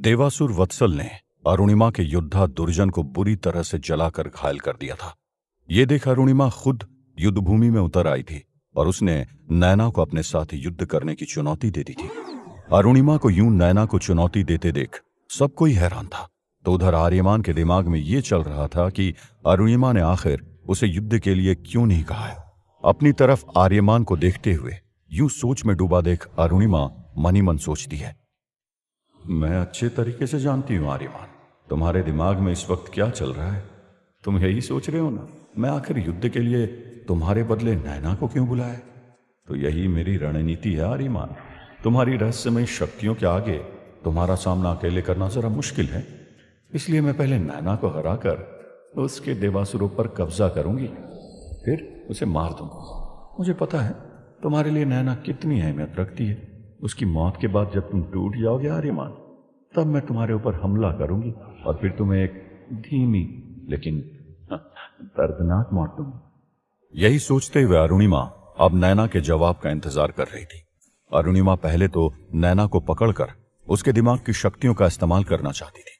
देवासुर वत्सल ने अरुणिमा के युद्धा दुर्जन को बुरी तरह से जलाकर घायल कर दिया था ये देख अरुणिमा खुद युद्धभूमि में उतर आई थी और उसने नैना को अपने साथ युद्ध करने की चुनौती दे दी थी अरुणिमा को यूं नैना को चुनौती देते देख सब कोई हैरान था तो उधर आर्यमान के दिमाग में ये चल रहा था कि अरुणिमा ने आखिर उसे युद्ध के लिए क्यों नहीं कहा है अपनी तरफ आर्यमान को देखते हुए यूं सोच में डूबा देख अरुणिमा मनी मन सोचती है मैं अच्छे तरीके से जानती हूँ आर्यमान तुम्हारे दिमाग में इस वक्त क्या चल रहा है तुम यही सोच रहे हो ना मैं आखिर युद्ध के लिए तुम्हारे बदले नैना को क्यों बुलाया तो यही मेरी रणनीति है आर्यमान तुम्हारी रहस्यमय शक्तियों के आगे तुम्हारा सामना अकेले करना जरा मुश्किल है इसलिए मैं पहले नैना को हराकर उसके देवासुरों पर कब्जा करूंगी फिर उसे मार दूंगा मुझे पता है तुम्हारे लिए नैना कितनी अहमियत रखती है उसकी मौत के बाद जब तुम टूट जाओगे आर्यमान तब मैं तुम्हारे ऊपर हमला करूंगी और फिर तुम्हें एक धीमी लेकिन दर्दनाक मौत दूंगी यही सोचते हुए अरुणिमा अब नैना के जवाब का इंतजार कर रही थी अरुणिमा पहले तो नैना को पकड़कर उसके दिमाग की शक्तियों का इस्तेमाल करना चाहती थी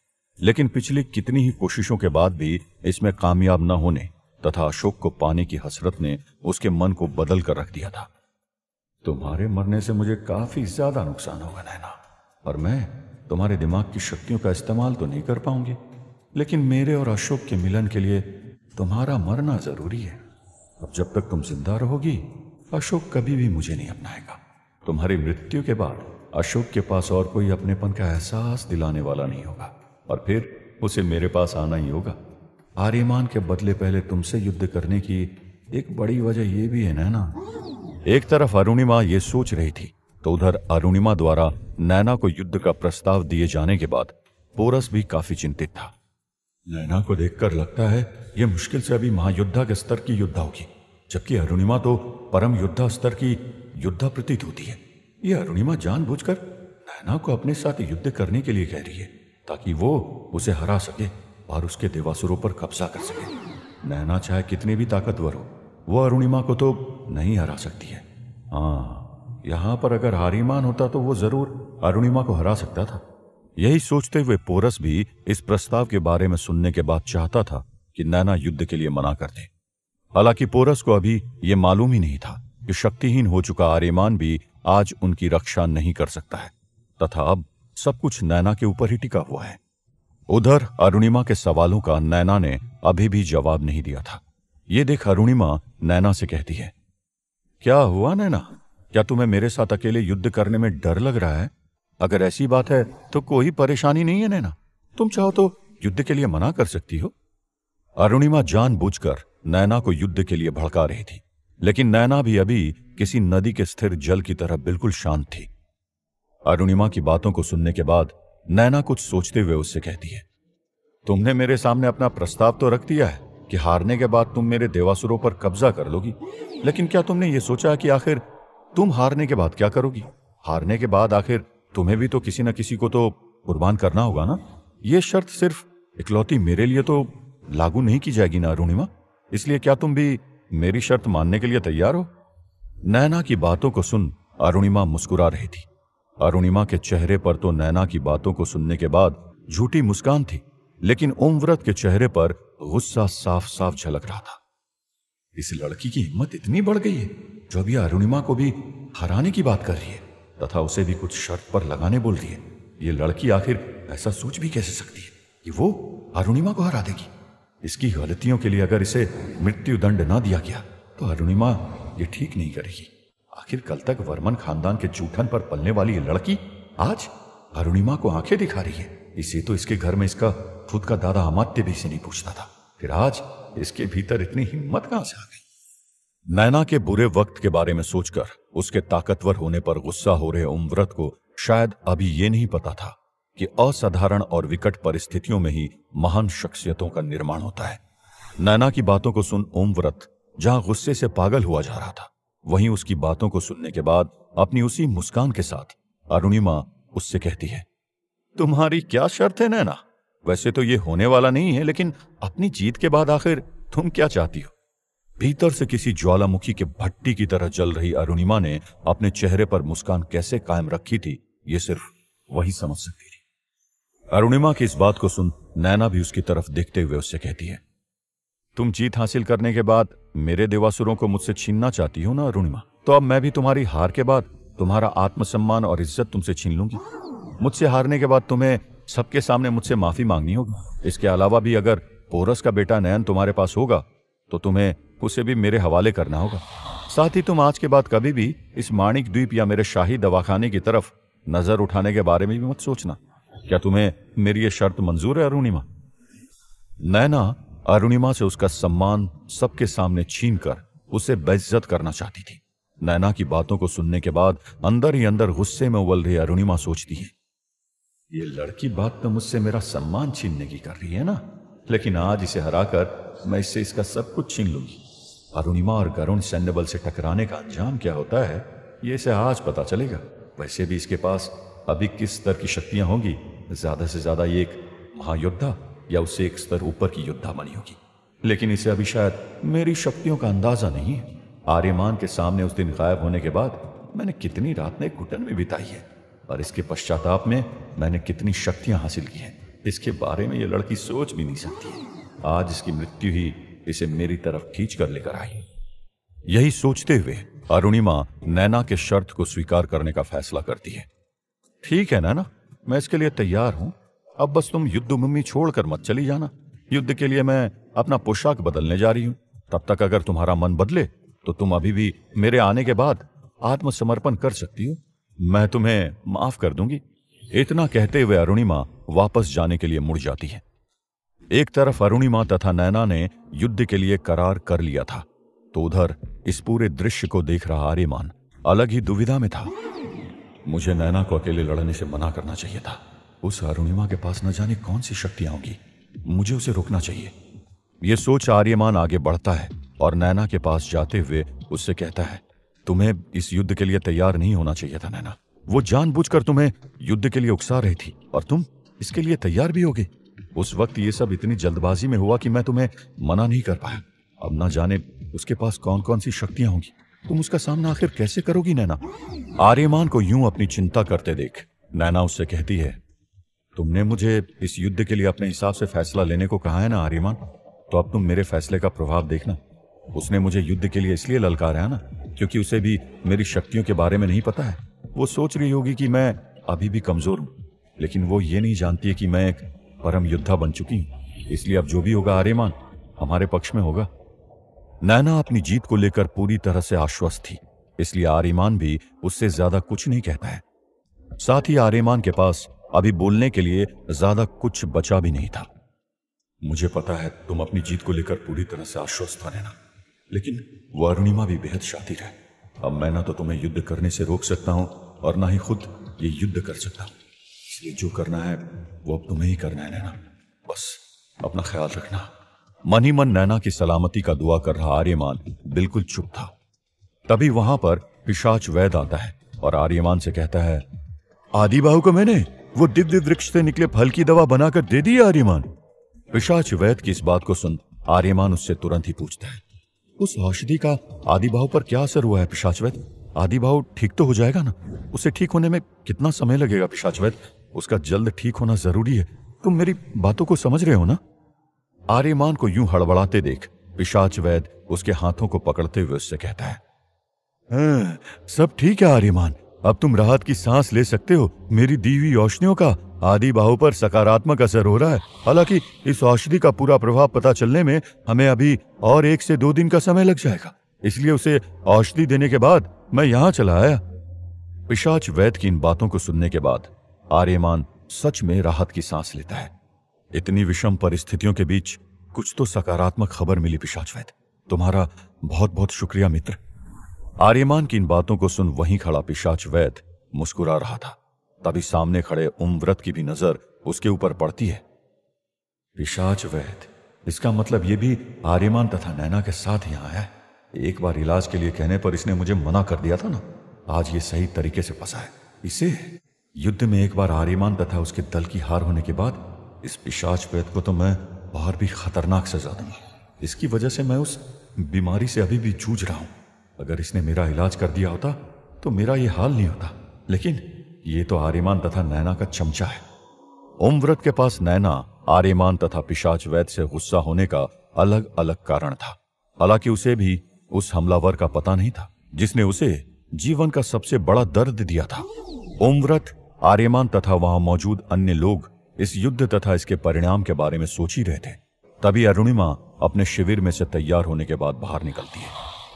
लेकिन पिछली कितनी ही कोशिशों के बाद भी इसमें कामयाब न होने तथा अशोक को पाने की हसरत ने उसके मन को बदल कर रख दिया था तुम्हारे मरने से मुझे काफी ज्यादा नुकसान होगा नैना और मैं तुम्हारे दिमाग की शक्तियों का इस्तेमाल तो नहीं कर पाऊंगी लेकिन मेरे और अशोक के मिलन के लिए तुम्हारा मरना जरूरी है अब जब तक तुम जिंदा रहोगी अशोक कभी भी मुझे नहीं अपनाएगा तुम्हारी मृत्यु के बाद अशोक के पास और कोई अपनेपन का एहसास दिलाने वाला नहीं होगा और फिर उसे मेरे पास आना ही होगा आर्यमान के बदले पहले तुमसे युद्ध करने की एक बड़ी वजह यह भी है ना एक तरफ अरुणिमा यह सोच रही थी तो उधर अरुणिमा द्वारा नैना को युद्ध का प्रस्ताव दिए जाने के बाद पोरस भी काफी चिंतित था नैना को देखकर लगता है यह मुश्किल से अभी महायुद्धा के स्तर की युद्धा होगी जबकि अरुणिमा तो परम युद्धा स्तर की युद्धा प्रतीत होती है यह अरुणिमा जानबूझकर नैना को अपने साथ युद्ध करने के लिए कह रही है ताकि वो उसे हरा सके और उसके देवासुरों पर कब्जा कर सके नैना चाहे कितनी भी ताकतवर हो वो अरुणिमा को तो नहीं हरा सकती है हाँ यहां पर अगर हारीमान होता तो वो जरूर अरुणिमा को हरा सकता था यही सोचते हुए पोरस भी इस प्रस्ताव के बारे में सुनने के बाद चाहता था कि नैना युद्ध के लिए मना कर दे हालांकि पोरस को अभी यह मालूम ही नहीं था कि शक्तिहीन हो चुका आर्यमान भी आज उनकी रक्षा नहीं कर सकता है तथा अब सब कुछ नैना के ऊपर ही टिका हुआ है उधर अरुणिमा के सवालों का नैना ने अभी भी जवाब नहीं दिया था ये देख अरुणिमा नैना से कहती है क्या हुआ नैना क्या तुम्हें मेरे साथ अकेले युद्ध करने में डर लग रहा है अगर ऐसी बात है तो कोई परेशानी नहीं है नैना तुम चाहो तो युद्ध के लिए मना कर सकती हो अरुणिमा जानबूझकर नैना को युद्ध के लिए भड़का रही थी लेकिन नैना भी अभी किसी नदी के स्थिर जल की तरह बिल्कुल शांत थी अरुणिमा की बातों को सुनने के बाद नैना कुछ सोचते हुए उससे कहती है तुमने मेरे सामने अपना प्रस्ताव तो रख दिया है कि हारने के बाद तुम मेरे देवासुरों पर कब्जा कर लोगी लेकिन क्या तुमने ये सोचा कि आखिर तुम हारने के बाद क्या करोगी हारने के बाद आखिर तुम्हें भी तो किसी ना किसी को तो कुर्बान करना होगा ना ये शर्त सिर्फ इकलौती मेरे लिए तो लागू नहीं की जाएगी ना अरुणिमा इसलिए क्या तुम भी मेरी शर्त मानने के लिए तैयार हो नैना की बातों को सुन अरुणिमा मुस्कुरा रही थी अरुणिमा के चेहरे पर तो नैना की बातों को सुनने के बाद झूठी मुस्कान थी लेकिन ओमव्रत के चेहरे पर गुस्सा साफ साफ झलक रहा था इस लड़की की हिम्मत इतनी बढ़ गई है जो अभी अरुणिमा को भी हराने की बात कर रही है तथा उसे भी कुछ शर्त पर लगाने बोल रही है ये लड़की आखिर ऐसा सोच भी कैसे सकती है कि वो अरुणिमा को हरा देगी इसकी गलतियों के लिए अगर इसे मृत्यु दंड ना दिया गया तो अरुणिमा ये ठीक नहीं करेगी आखिर कल तक वर्मन खानदान के जूठन पर पलने वाली ये लड़की आज अरुणिमा को आंखें दिखा रही है इसे तो इसके घर में इसका खुद का दादा अमात्य भी इसे नहीं पूछता था फिर आज इसके भीतर इतनी हिम्मत कहां से आ गई नैना के बुरे वक्त के बारे में सोचकर उसके ताकतवर होने पर गुस्सा हो रहे उम्रत को शायद अभी ये नहीं पता था कि असाधारण और विकट परिस्थितियों में ही महान शख्सियतों का निर्माण होता है नैना की बातों को सुन ओमव्रत जहां गुस्से से पागल हुआ जा रहा था वहीं उसकी बातों को सुनने के बाद अपनी उसी मुस्कान के साथ अरुणिमा उससे कहती है तुम्हारी क्या शर्त है नैना वैसे तो ये होने वाला नहीं है लेकिन अपनी जीत के बाद आखिर तुम क्या चाहती हो भीतर से किसी ज्वालामुखी के भट्टी की तरह जल रही अरुणिमा ने अपने चेहरे पर मुस्कान कैसे कायम रखी थी ये सिर्फ वही समझ सकती थी अरुणिमा की इस बात को सुन नैना भी उसकी तरफ देखते हुए उससे कहती है तुम जीत हासिल करने के बाद मेरे देवासुरों को मुझसे छीनना चाहती हो ना अरुणिमा तो अब मैं भी तुम्हारी हार के बाद तुम्हारा आत्मसम्मान और इज्जत तुमसे छीन लूंगी मुझसे हारने के बाद तुम्हें सबके सामने मुझसे माफी मांगनी होगी इसके अलावा भी अगर पोरस का बेटा नयन तुम्हारे पास होगा तो तुम्हें उसे भी मेरे हवाले करना होगा साथ ही तुम आज के बाद कभी भी इस माणिक द्वीप या मेरे शाही दवाखाने की तरफ नजर उठाने के बारे में भी मत सोचना क्या तुम्हें मेरी ये शर्त मंजूर है अरुणिमा नैना अरुणिमा से उसका सम्मान सबके सामने छीन कर उसे बेइज्जत करना चाहती थी नैना की बातों को सुनने के बाद अंदर ही अंदर गुस्से में उबल रही अरुणिमा सोचती है ये लड़की बात तो मुझसे मेरा सम्मान छीनने की कर रही है ना लेकिन आज इसे हराकर मैं इससे इसका सब कुछ छीन लूंगी अरुणिमा और गरुण सैन्य बल से टकराने का अंजाम क्या होता है ये इसे आज पता चलेगा वैसे भी इसके पास अभी किस स्तर की शक्तियां होंगी ज्यादा से ज्यादा ये एक महायोद्धा या उससे एक स्तर ऊपर की योद्धा बनी होगी लेकिन इसे अभी शायद मेरी शक्तियों का अंदाजा नहीं है आर्यमान के सामने उस दिन गायब होने के बाद मैंने कितनी रात ने घुटन में बिताई है और इसके पश्चाताप में मैंने कितनी शक्तियां हासिल की हैं इसके बारे में यह लड़की सोच भी नहीं सकती आज इसकी मृत्यु ही इसे मेरी तरफ खींच कर लेकर आई यही सोचते हुए अरुणिमा नैना के शर्त को स्वीकार करने का फैसला करती है ठीक है नैना मैं इसके लिए तैयार हूं अब बस तुम युद्ध भूमि छोड़कर मत चली जाना युद्ध के लिए मैं अपना पोशाक बदलने जा रही हूं तब तक अगर तुम्हारा मन बदले तो तुम अभी भी मेरे आने के बाद आत्मसमर्पण कर सकती हो मैं तुम्हें माफ कर दूंगी इतना कहते हुए अरुणिमा वापस जाने के लिए मुड़ जाती है एक तरफ अरुणिमा तथा नैना ने युद्ध के लिए करार कर लिया था तो उधर इस पूरे दृश्य को देख रहा आर्यमान अलग ही दुविधा में था मुझे नैना को अकेले लड़ने से मना करना चाहिए था उस अरुणिमा के पास न जाने कौन सी शक्तियां होंगी मुझे उसे रोकना चाहिए यह सोच आर्यमान आगे बढ़ता है और नैना के पास जाते हुए उससे कहता है तुम्हें इस युद्ध के लिए तैयार नहीं होना चाहिए था नैना वो जानबूझकर तुम्हें युद्ध के लिए उकसा रही थी और तुम इसके लिए तैयार भी होगी उस वक्त ये सब इतनी जल्दबाजी में हुआ कि मैं तुम्हें मना नहीं कर पाया अब ना जाने उसके पास कौन कौन सी शक्तियां होंगी तुम उसका सामना आखिर कैसे करोगी नैना आर्यमान को यूं अपनी चिंता करते देख नैना उससे कहती है तुमने मुझे इस युद्ध के लिए अपने हिसाब से फैसला लेने को कहा है ना आर्यमान तो अब तुम मेरे फैसले का प्रभाव देखना उसने मुझे युद्ध के लिए इसलिए ललकारा है ना क्योंकि उसे भी मेरी शक्तियों के बारे में नहीं पता है वो सोच रही होगी कि मैं अभी भी कमजोर हूं लेकिन वो ये नहीं जानती है कि मैं एक पर हम योद्धा बन चुकी हैं इसलिए अब जो भी होगा आर्यमान हमारे पक्ष में होगा नैना अपनी जीत को लेकर पूरी तरह से आश्वस्त थी इसलिए आर्यमान भी उससे ज्यादा कुछ नहीं कहता है साथ ही आर्यमान के पास अभी बोलने के लिए ज्यादा कुछ बचा भी नहीं था मुझे पता है तुम अपनी जीत को लेकर पूरी तरह से आश्वस्त था नैना लेकिन वो अरुणिमा भी बेहद शातिर है अब मैं ना तो तुम्हें युद्ध करने से रोक सकता हूं और ना ही खुद ये युद्ध कर सकता हूं इसलिए जो करना है वो अब तुम्हें ही करना है नैना बस अपना ख्याल रखना मन ही मन नैना की सलामती का दुआ कर रहा आर्यमान बिल्कुल चुप था तभी वहां पर पिशाच वैद आता है और आर्यमान से कहता है आदि बाहु को मैंने वो दिव्य वृक्ष से निकले फल की दवा बनाकर दे दी आर्यमान पिशाच वैद की इस बात को सुन आर्यमान उससे तुरंत ही पूछता है उस औषधि का आदि बाहु पर क्या असर हुआ है पिशाच वैद आदि बाहु ठीक तो हो जाएगा ना उसे ठीक होने में कितना समय लगेगा पिशाच वैद उसका जल्द ठीक होना जरूरी है तुम मेरी बातों को समझ रहे हो ना आर्यमान को यूं हड़बड़ाते देख पिशाच वैद उसके हाथों को पकड़ते हुए उससे कहता है हाँ, सब ठीक है आर्यमान अब तुम राहत की सांस ले सकते हो मेरी दीवी औषधियों का आदि बाहु पर सकारात्मक असर हो रहा है हालांकि इस औषधि का पूरा प्रभाव पता चलने में हमें अभी और एक से दो दिन का समय लग जाएगा इसलिए उसे औषधि देने के बाद मैं यहाँ चला आया पिशाच वैद की इन बातों को सुनने के बाद आर्यमान सच में राहत की सांस लेता है इतनी विषम परिस्थितियों के बीच कुछ तो सकारात्मक खबर मिली पिशाचवैद तुम्हारा बहुत बहुत शुक्रिया मित्र आर्यमान की इन बातों को सुन वहीं खड़ा पिशाच वैद मुस्कुरा रहा था तभी सामने खड़े उम्रत की भी नजर उसके ऊपर पड़ती है पिशाच वैद इसका मतलब यह भी आर्यमान तथा नैना के साथ यहां आया है एक बार इलाज के लिए कहने पर इसने मुझे मना कर दिया था ना आज ये सही तरीके से फंसा है इसे युद्ध में एक बार आर्यमान तथा उसके दल की हार होने के बाद इस पिशाच प्रेत को तो मैं और भी खतरनाक सजा दूंगा इसकी वजह से मैं उस बीमारी से अभी भी जूझ रहा हूं अगर इसने मेरा इलाज कर दिया होता तो मेरा ये हाल नहीं होता लेकिन ये तो आर्यमान तथा नैना का चमचा है उम्रत के पास नैना आर्यमान तथा पिशाच वैद से गुस्सा होने का अलग अलग कारण था हालांकि उसे भी उस हमलावर का पता नहीं था जिसने उसे जीवन का सबसे बड़ा दर्द दिया था उम्रत आर्यमान तथा वहां मौजूद अन्य लोग इस युद्ध तथा इसके परिणाम के बारे में सोच ही रहे थे तभी अरुणिमा अपने शिविर में से तैयार होने के बाद बाहर निकलती है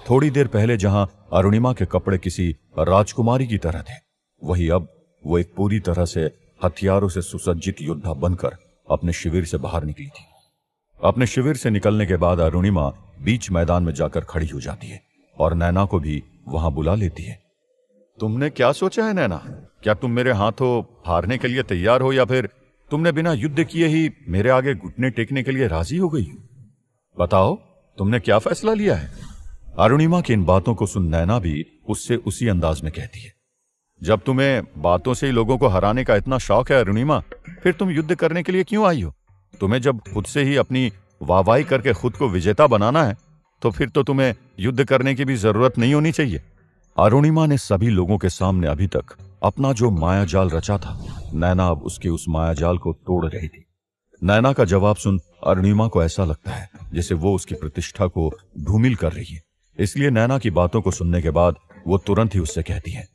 थोड़ी देर पहले जहां अरुणिमा के कपड़े किसी राजकुमारी की तरह थे वही अब वो एक पूरी तरह से हथियारों से सुसज्जित योद्धा बनकर अपने शिविर से बाहर निकली थी अपने शिविर से निकलने के बाद अरुणिमा बीच मैदान में जाकर खड़ी हो जाती है और नैना को भी वहां बुला लेती है तुमने क्या सोचा है नैना क्या तुम मेरे हाथों हारने के लिए तैयार हो या फिर तुमने बिना युद्ध किए ही मेरे आगे घुटने टेकने के लिए राजी हो गई बताओ तुमने क्या फैसला लिया है अरुणिमा की इन बातों को सुन नैना भी उससे उसी अंदाज में कहती है जब तुम्हें बातों से ही लोगों को हराने का इतना शौक है अरुणिमा फिर तुम युद्ध करने के लिए क्यों आई हो तुम्हें जब खुद से ही अपनी वाहवाही करके खुद को विजेता बनाना है तो फिर तो तुम्हें युद्ध करने की भी जरूरत नहीं होनी चाहिए अरुणिमा ने सभी लोगों के सामने अभी तक अपना जो माया जाल रचा था नैना अब उसके उस माया जाल को तोड़ रही थी नैना का जवाब सुन अरुणिमा को ऐसा लगता है जैसे वो उसकी प्रतिष्ठा को धूमिल कर रही है इसलिए नैना की बातों को सुनने के बाद वो तुरंत ही उससे कहती है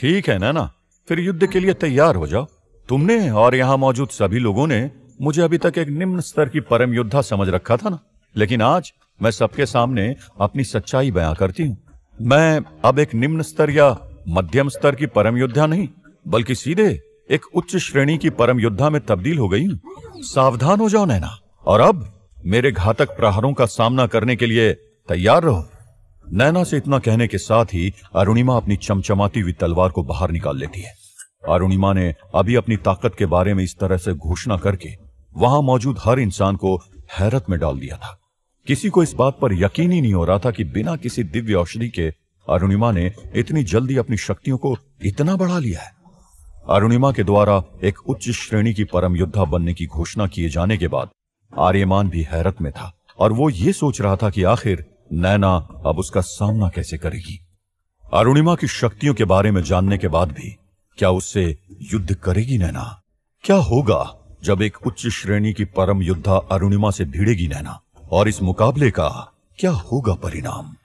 ठीक है नैना फिर युद्ध के लिए तैयार हो जाओ तुमने और यहाँ मौजूद सभी लोगों ने मुझे अभी तक एक निम्न स्तर की परम योद्धा समझ रखा था ना लेकिन आज मैं सबके सामने अपनी सच्चाई बयां करती हूँ मैं अब एक निम्न स्तर या मध्यम स्तर की परम योद्धा नहीं बल्कि सीधे एक उच्च श्रेणी की परम योद्धा में तब्दील हो गई सावधान हो जाओ नैना और अब मेरे घातक प्रहारों का सामना करने के लिए तैयार रहो नैना से इतना कहने के साथ ही अरुणिमा अपनी चमचमाती हुई तलवार को बाहर निकाल लेती है अरुणिमा ने अभी अपनी ताकत के बारे में इस तरह से घोषणा करके वहां मौजूद हर इंसान को हैरत में डाल दिया था किसी को इस बात पर यकीन ही नहीं हो रहा था कि बिना किसी दिव्य औषधि के अरुणिमा ने इतनी जल्दी अपनी शक्तियों को इतना बढ़ा लिया है अरुणिमा के द्वारा एक उच्च श्रेणी की परम योद्धा बनने की घोषणा किए जाने के बाद आर्यमान भी हैरत में था और वो ये सोच रहा था कि आखिर नैना अब उसका सामना कैसे करेगी अरुणिमा की शक्तियों के बारे में जानने के बाद भी क्या उससे युद्ध करेगी नैना क्या होगा जब एक उच्च श्रेणी की परम योद्धा अरुणिमा से भिड़ेगी नैना और इस मुकाबले का क्या होगा परिणाम